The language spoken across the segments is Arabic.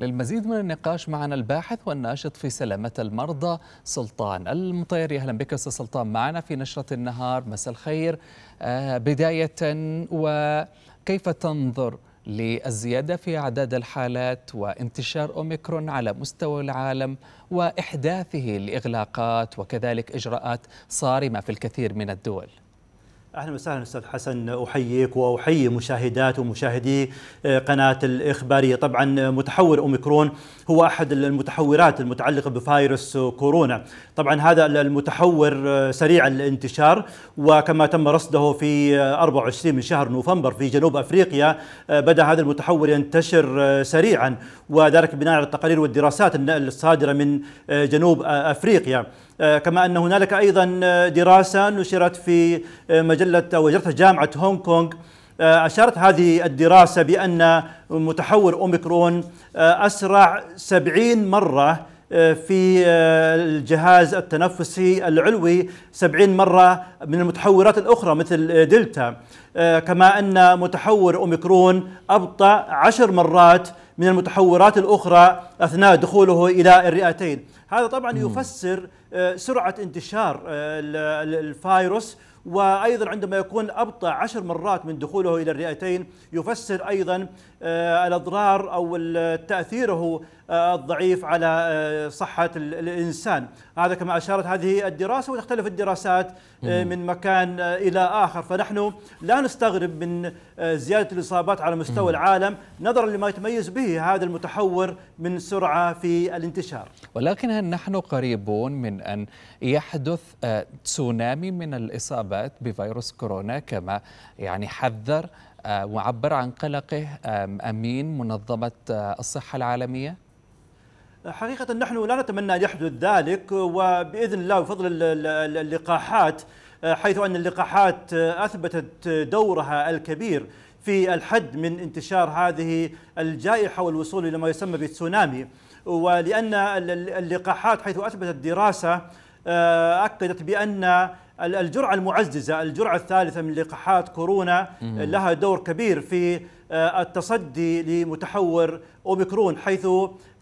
للمزيد من النقاش معنا الباحث والناشط في سلامة المرضى سلطان المطيري أهلا بك أستاذ سلطان معنا في نشرة النهار مساء الخير آه، بداية وكيف تنظر للزيادة في أعداد الحالات وانتشار أوميكرون على مستوى العالم وإحداثه لإغلاقات وكذلك إجراءات صارمة في الكثير من الدول اهلا وسهلا استاذ حسن احييك واحيي مشاهدات ومشاهدي آه، قناه الاخباريه، طبعا آه، متحور اوميكرون هو احد المتحورات المتعلقه بفيروس كورونا، طبعا هذا المتحور آه، سريع الانتشار وكما تم رصده في 24 من شهر نوفمبر في جنوب افريقيا بدا هذا المتحور ينتشر سريعا وذلك بناء على التقارير والدراسات الصادره من جنوب افريقيا، كما ان هنالك ايضا دراسه نشرت في مجال مجلة وجرت جامعة هونغ كونغ آه، أشارت هذه الدراسة بأن متحور أوميكرون آه، أسرع سبعين مرة آه، في الجهاز التنفسي العلوي 70 مرة من المتحورات الأخرى مثل دلتا كما أن متحور أوميكرون أبطأ عشر مرات من المتحورات الأخرى أثناء دخوله إلى الرئتين هذا طبعا يفسر سرعة انتشار الفيروس وأيضا عندما يكون أبطأ عشر مرات من دخوله إلى الرئتين يفسر أيضا آه، الأضرار أو تأثيره آه، الضعيف على آه، صحة الإنسان هذا كما أشارت هذه الدراسة وتختلف الدراسات من مكان إلى آخر فنحن لا نستغرب من زيادة الإصابات على مستوى العالم نظرا لما يتميز به هذا المتحور من سرعة في الانتشار ولكن هل نحن قريبون من أن يحدث تسونامي من الإصابة الاصابات بفيروس كورونا كما يعني حذر آه، وعبر عن قلقه امين منظمه آه، الصحه العالميه حقيقة نحن لا نتمنى أن يحدث ذلك وبإذن الله بفضل اللقاحات آه، حيث أن اللقاحات أثبتت دورها الكبير في الحد من انتشار هذه الجائحة والوصول إلى ما يسمى بالتسونامي ولأن اللقاحات حيث أثبتت دراسة أكدت بأن الجرعه المعززه الجرعه الثالثه من لقاحات كورونا لها دور كبير في آه، التصدي لمتحور اوميكرون حيث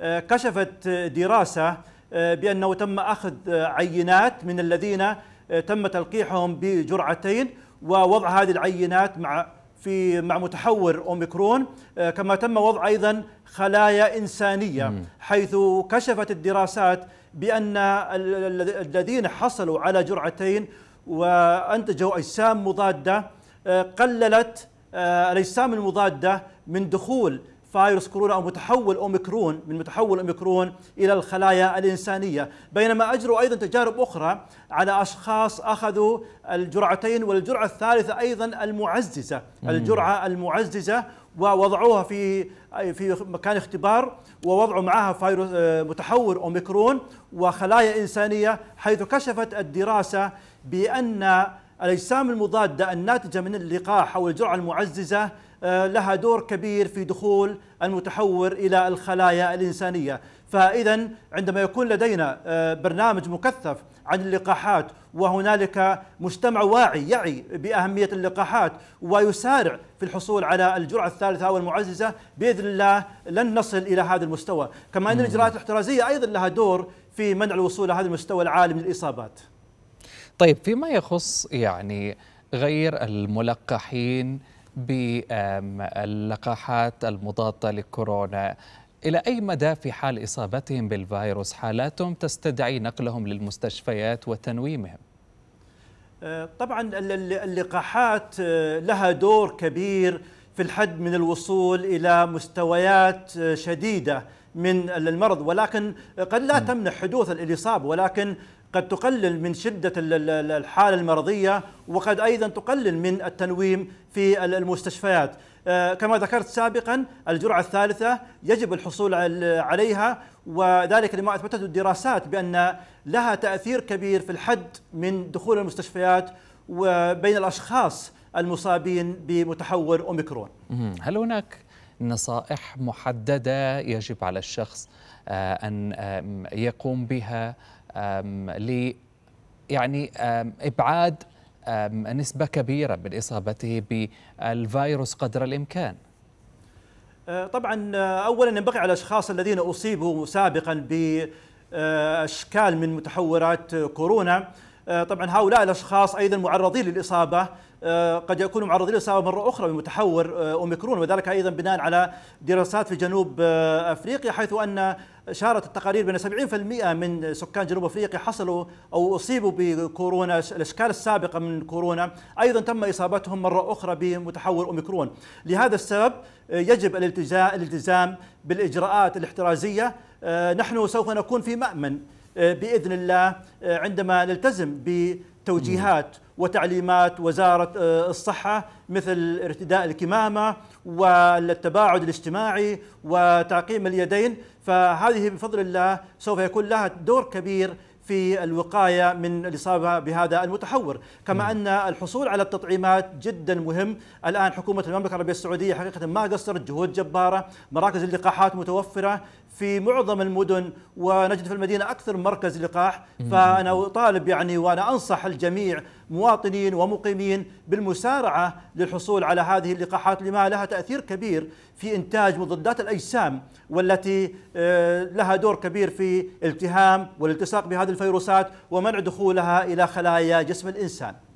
آه، كشفت دراسه آه، بانه تم اخذ عينات من الذين تم تلقيحهم بجرعتين ووضع هذه العينات مع في مع متحور اوميكرون كما تم وضع ايضا خلايا انسانيه حيث كشفت الدراسات بان الذين حصلوا على جرعتين وانتجوا اجسام مضاده آه، قللت آه، الاجسام المضاده من دخول فيروس كورونا او متحول اوميكرون من متحول اوميكرون الى الخلايا الانسانيه، بينما اجروا ايضا تجارب اخرى على اشخاص اخذوا الجرعتين والجرعه الثالثه ايضا المعززه، الجرعه المعززه ووضعوها في في مكان اختبار ووضعوا معها فيروس آه، متحول اوميكرون وخلايا انسانيه حيث كشفت الدراسه بأن الأجسام المضادة الناتجة من اللقاح أو الجرعة المعززة آه، لها دور كبير في دخول المتحور إلى الخلايا الإنسانية فإذا عندما يكون لدينا آه، برنامج مكثف عن اللقاحات وهنالك مجتمع واعي يعي بأهمية اللقاحات ويسارع في الحصول على الجرعة الثالثة أو المعززة بإذن الله لن نصل إلى هذا المستوى كما أن الإجراءات الاحترازية أيضا لها دور في منع الوصول إلى هذا المستوى العالي من الإصابات طيب فيما يخص يعني غير الملقحين باللقاحات المضادة لكورونا إلى أي مدى في حال إصابتهم بالفيروس حالاتهم تستدعي نقلهم للمستشفيات وتنويمهم؟ آه، طبعا اللقاحات آه، لها دور كبير في الحد من الوصول إلى مستويات آه، شديدة من المرض ولكن قد لا تمنع حدوث الإصابة ولكن قد تقلل من شدة الحالة المرضية وقد أيضا تقلل من التنويم في المستشفيات آه، كما ذكرت سابقا الجرعة الثالثة يجب الحصول عليها وذلك لما أثبتته الدراسات بأن لها تأثير كبير في الحد من دخول المستشفيات وبين الأشخاص المصابين بمتحور أوميكرون هل هناك نصائح محددة يجب على الشخص آه، أن يقوم بها ل يعني ابعاد نسبه كبيره من اصابته بالفيروس قدر الامكان أه، طبعا أه، اولا ينبغي على الاشخاص الذين اصيبوا سابقا باشكال من متحورات كورونا أه، طبعا هؤلاء الاشخاص ايضا معرضين للاصابه آه، قد يكونوا معرضين لإصابة مرة أخرى بمتحور آه، أوميكرون وذلك أيضا بناء على دراسات في جنوب آه، أفريقيا حيث أن شارت التقارير بأن 70% من سكان جنوب أفريقيا حصلوا أو أصيبوا بكورونا الأشكال السابقة من كورونا أيضا تم إصابتهم مرة أخرى بمتحور أوميكرون لهذا السبب يجب الالتزام بالإجراءات الاحترازية نحن سوف نكون في مأمن باذن الله عندما نلتزم ب توجيهات وتعليمات وزارة آه، الصحة مثل ارتداء الكمامة والتباعد الاجتماعي وتعقيم اليدين فهذه بفضل الله سوف يكون لها دور كبير في الوقايه من الاصابه بهذا المتحور، كما نعم. ان الحصول على التطعيمات جدا مهم، الان حكومه المملكه العربيه السعوديه حقيقه ما قصرت جهود جباره، مراكز اللقاحات متوفره في معظم المدن ونجد في المدينه اكثر مركز لقاح، نعم. فانا اطالب يعني وانا انصح الجميع مواطنين ومقيمين بالمسارعة للحصول على هذه اللقاحات لما لها تأثير كبير في إنتاج مضادات الأجسام والتي آه، لها دور كبير في التهام والالتصاق بهذه الفيروسات ومنع دخولها إلى خلايا جسم الإنسان